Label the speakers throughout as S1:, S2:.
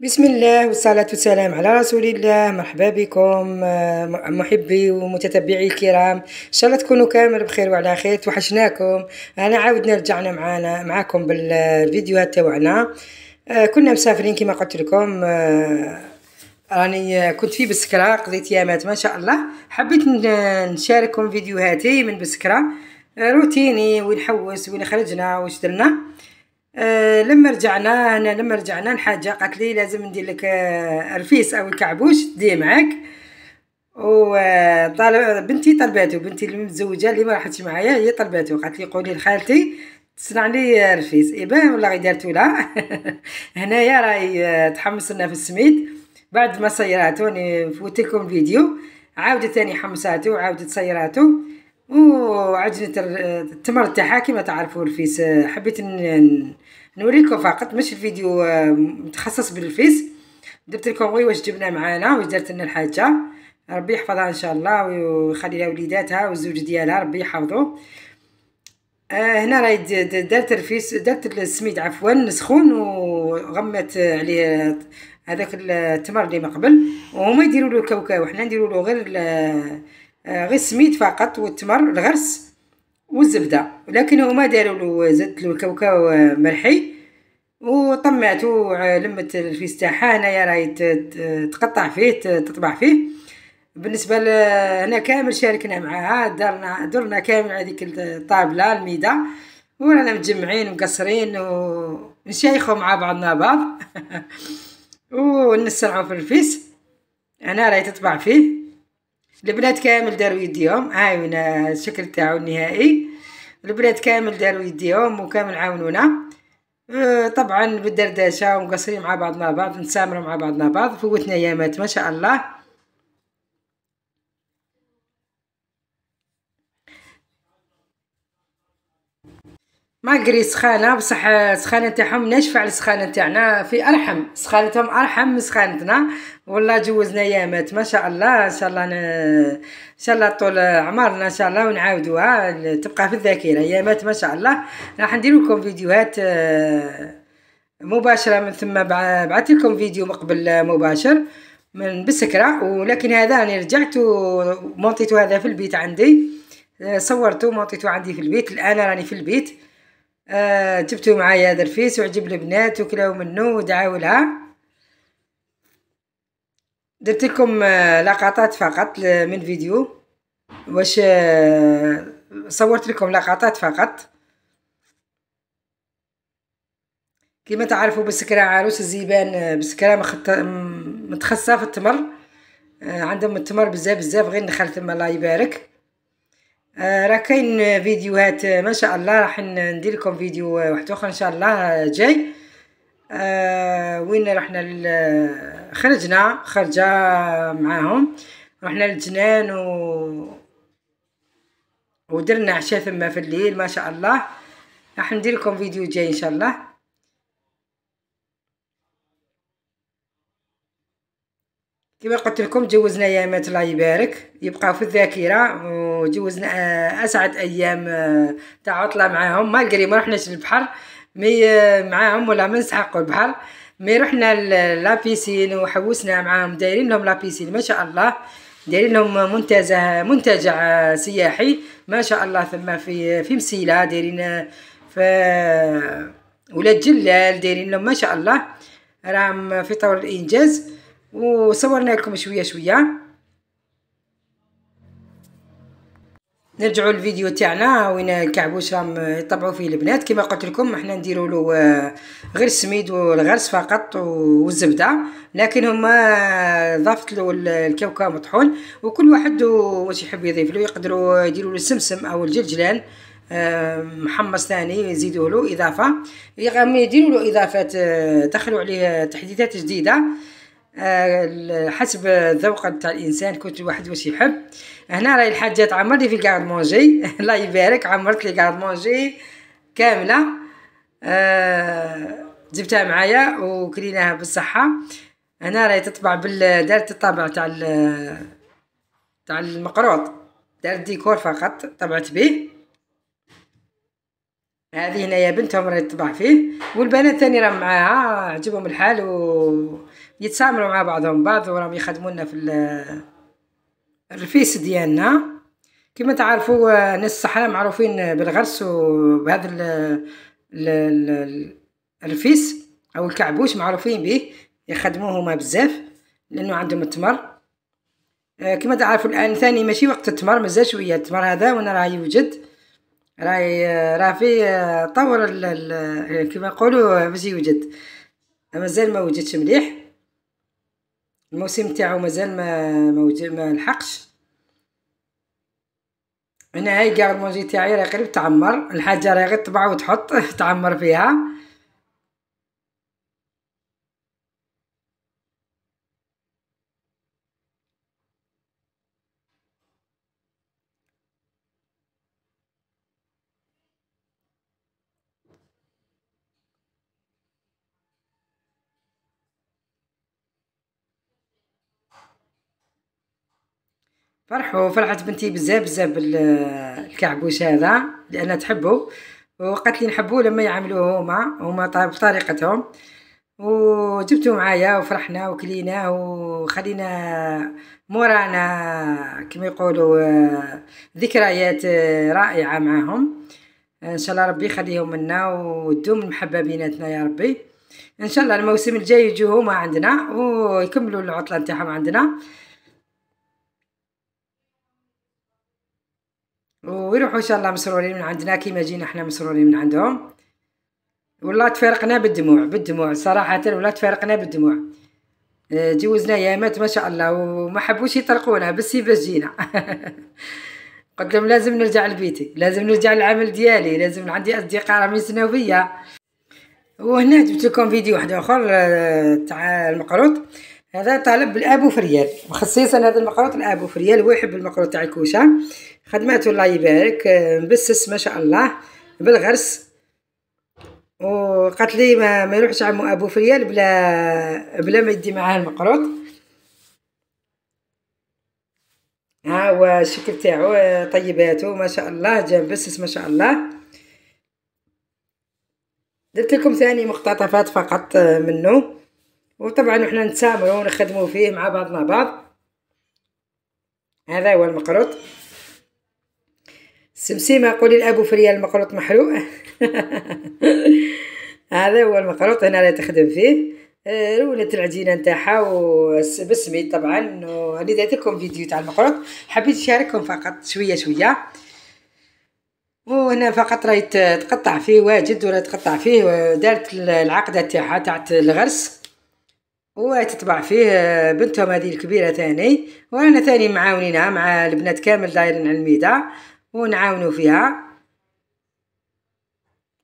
S1: بسم الله والصلاة والسلام على رسول الله مرحبا بكم محبي ومتتبعي الكرام ان شاء الله تكونوا كامل بخير وعلى خير توحشناكم انا عاودنا رجعنا معانا معاكم بالفيديوهات تاعنا كنا مسافرين كما قلت لكم راني كنت في بسكرة قضيت ايامات ما شاء الله حبيت نشارككم فيديوهاتي من بسكرة روتيني ونحوس ونخرجنا وين خرجنا واش درنا آه، لما رجعنا انا لما رجعنا الحاجه قالت لي لازم ندير لك آه، رفيس او الكعبوش دي معاك وطالب آه، بنتي طلباتو بنتي اللي متزوجه اللي ما راحتش معايا هي طلباتو قالت لي قولي لخالتي تصنع لي رفيس ايبا والله غي دارتو لها هنايا راهي تحمس لنا في السميد بعد ما صيراتو راني فوتلكم الفيديو عاودت ثاني حمساتو عاودت صيراتو عجنة التمر تاعها كيما تعرفوا الفيس حبيت نوريكم فقط مش الفيديو آه، متخصص بالفيس درت لكم غير واش جبنا معانا واش دارت لنا الحاجه ربي يحفظها ان شاء الله ويخلي لها وليداتها والزوج ديالها ربي يحفظو آه، هنا راهي دارت الفيس دارت السميد عفوا سخون وغمت عليه هذاك التمر اللي من قبل وهما يديروا له كاوكاو حنا نديروا له غير آه، غير السميد فقط والتمر الغرس والزبده لكن هما داروا له زدت له الكاوكاو آه، مرحي وطمعته لمت الفستاحه هنايا راهي تقطع فيه تطبع فيه بالنسبه هنا كامل شاركنا معاها درنا درنا كامل هذيك الطابله الميده ورانا متجمعين مقصرين ونشيخوا مع بعضنا بعض ونسرعوا في الفيس هنا راهي تطبع فيه البنات كامل داروا يديهم عاونا الشكل تاعو النهائي البنات كامل داروا يديهم وكامل عاونونا أه، طبعا بالدردشه ومقصرين مع بعضنا بعض نسامروا مع بعضنا بعض فوتنا يامات ما شاء الله قري سخانه بصح سخانه تاعهم ناشفه على السخانه تاعنا في ارحم سخانتهم ارحم من سخانتنا والله جوزنا يامات ما شاء الله ان شاء الله ن... ان شاء الله طول عمرنا ان شاء الله ونعاودوها تبقى في الذاكره يامات ما شاء الله راح ندير لكم فيديوهات آه، مباشره من ثم بعثت لكم فيديو مقبل آه، مباشر من بسكره ولكن هذا انا رجعت ومونطيتو هذا في البيت عندي آه، صورته ومونطيتو عندي في البيت الان راني في البيت آه جبتو معايا هذا الفيس وعجب البنات وكلاو منه ودعاو لها درت لكم آه لقطات فقط من فيديو واش آه صورت لكم لقطات فقط كما تعرفوا بسكرة عروس الزيبان آه، بسكرة مخت... متخصصة في التمر آه، عندهم التمر بزاف بزاف غير نخل تما الله يبارك آه، راه كاين فيديوهات آه، ما شاء الله راح ندير لكم فيديو آه، واحد اخر ان شاء الله جاي وين رحنا خرجنا خرجه معاهم رحنا للجنان و ودرنا عشاء ثم في الليل ما شاء الله راح ندير لكم فيديو جاي ان شاء الله كما قلت لكم جوزنا ايامات الله يبارك يبقاو في الذاكره وجوزنا آه، اسعد ايام آه، تاع عطله معاهم مالقري ما رحناش للبحر مي آه، معاهم ولا ما البحر مي رحنا لابيسين وحوسنا معاهم دايرين لهم لابيسين ما شاء الله دايرين لهم منتزه منتجع سياحي ما شاء الله ثم في في مسيله دايرين في ولاد جلال دايرين لهم ما شاء الله راهم في طور الانجاز وصورنا لكم شويه شويه نرجعوا للفيديو تاعنا وين الكعبوش راهم يطبعوا فيه البنات كما قلت لكم احنا نديروا له آه، غير السميد والغرس فقط والزبده لكن هما آه، ضافت له الكاوكاو مطحون وكل واحد واش يحب يضيف له يقدروا يديروا له السمسم او الجلجلان آه، محمص ثاني يزيدوا له اضافه يديروا له اضافات دخلوا عليه تحديثات جديده آه، حسب الذوق تاع الانسان كل واحد واش يحب هنا راهي الحاجات عمرني في كارد مونجي الله يبارك عمرت لي كارد مونجي كامله آه، جبتها معايا وكليناها بالصحه هنا راهي تطبع بال دارت الطابع تاع تاع المقروط دارت ديكور فقط طبعت به هذه هنايا بنتهم راهي تطبع فيه والبنات ثاني راهم معاها عجبهم الحال و يتسامروا مع بعضهم بعض وراهم يخدمونا في الرفيس ديالنا كما تعرفوا آه، ناس الصحراء معروفين بالغرس وبهذا الرفيس او الكعبوش معروفين به يخدموه هما بزاف لانه عندهم التمر آه، كما تعرفوا الان ثاني ماشي وقت التمر مازال شويه التمر هذا وانا راه يوجد راي آه، راه في طور كما يقولوا باش يوجد مازال ما وجدش مليح الموسم تاعو مازال ما ما, ما لحقش هنا هاي كاع المونجي تاعي راه قريب تعمر الحاجه راهي غير تطبع وتحط تعمر فيها فرحوا فرحت بنتي بزاف بزاف بالكعبوش هذا لان تحبه وقالت لي نحبوه لما يعملوه هما هما بطريقتهم وجبتو معايا وفرحنا وكلينا وخلينا مورانا كما يقولوا آه، ذكريات آه، رائعه معاهم ان شاء الله ربي يخليهم لنا ودوم المحبه بيناتنا يا ربي ان شاء الله الموسم الجاي يجوا هما عندنا ويكملوا العطله نتاعهم عندنا ويروحوا ان شاء الله مسرورين من عندنا كيما جينا احنا مسرورين من عندهم والله تفارقنا بالدموع بالدموع صراحه والله تفارقنا بالدموع آه، جوزنا ايامات ما شاء الله وما حبوش يطرقونا بس باش جينا قلت لهم لازم نرجع لبيتي لازم نرجع للعمل ديالي لازم عندي اصدقاء راهم يسناو بيا وهنا جبت لكم فيديو واحد اخر آه، تاع المقروط هذا طالب بالابو فريال ريال هذا المقروط الابو فريال هو يحب المقروط تاع الكوشه خدمته الله آه، يبارك مبسس ما شاء الله بالغرس وقالت لي ما, ما يروحش عمو ابو فريال بلا بلا ما يدي معاه المقروط ها هو الشكل تاعو آه، طيباته ما شاء الله جا مبسس ما شاء الله درت لكم ثاني مقتطفات فقط آه، منه وطبعا وحنا نتسامروا ونخدموا فيه مع بعضنا بعض هذا هو المقروط السمسيمه قولي لابو فريا المقروط محروق هذا هو المقروط هنا اللي تخدم فيه آه، رونه العجينه نتاعها وبسمي طبعا راني درت لكم فيديو تاع المقروط حبيت نشارككم فقط شويه شويه وهنا فقط راهي تقطع فيه واجد ولا تقطع فيه دارت العقده تاعها تاع الغرس وتتبع فيه آه، بنتهم هذه الكبيرة تاني وانا تاني معاونينها مع البنات كامل دايرين على الميدا ونعاونوا فيها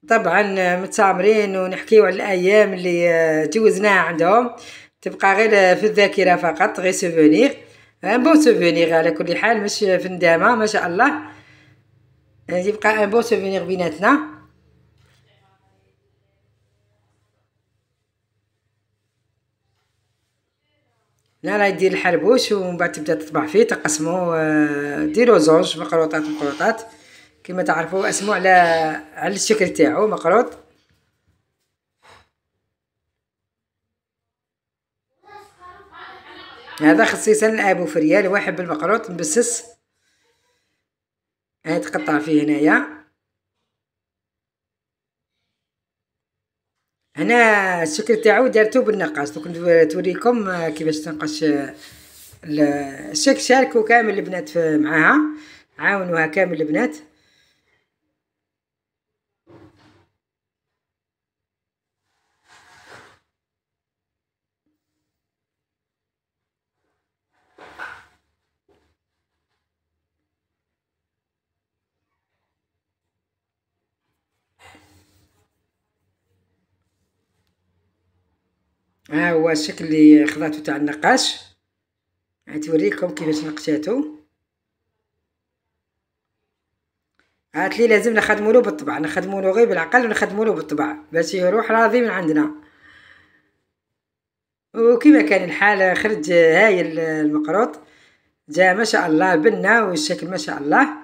S1: طبعا آه، متسامرين ونحكيو على الايام اللي تجوزناها آه، عندهم تبقى غير في الذاكرة فقط غير سوفونير ان بون سوفونير على كل حال مش في الندامة ما شاء الله يبقى ان بون سوفونير بيناتنا لا لا دير الحربوش ومن بعد تبدا تطبع فيه تقسمو آه، ديرو زونج مقروطات مقروطات كما تعرفوا اسمو على على الشكل تاعو مقروط هذا خصيصا لابو فريال واحد بالمقروط مبسس هاي تقطع فيه هنايا هنا الشكل تاعو دارتو بالنقاش دوك توريكم كيفاش تنقش الشكل شاركو كامل البنات معاها عاونوها كامل البنات ها هو الشكل اللي خذاته تاع النقاش غنوريكم كيفاش نقشاتو قالت لي لازم نخدمو له بالطبع نخدمو له غير بالعقل ونخدمو له بالطبع باش يروح راضي من عندنا وكما كان الحال خرج هاي المقروط جا ما شاء الله بنا والشكل ما شاء الله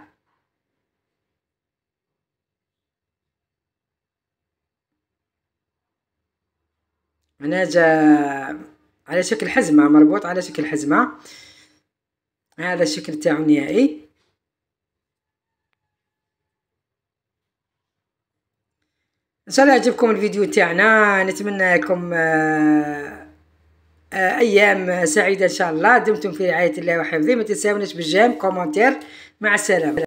S1: معناها جا على شكل حزمة مربوط على شكل حزمة هذا الشكل تاعو النهائي ان شاء الله يعجبكم الفيديو تاعنا نتمنى لكم آه، آه، ايام سعيده ان شاء الله دمتم في رعايه الله وحفظه ما تنساوناش بالجيم كومنتير مع السلامه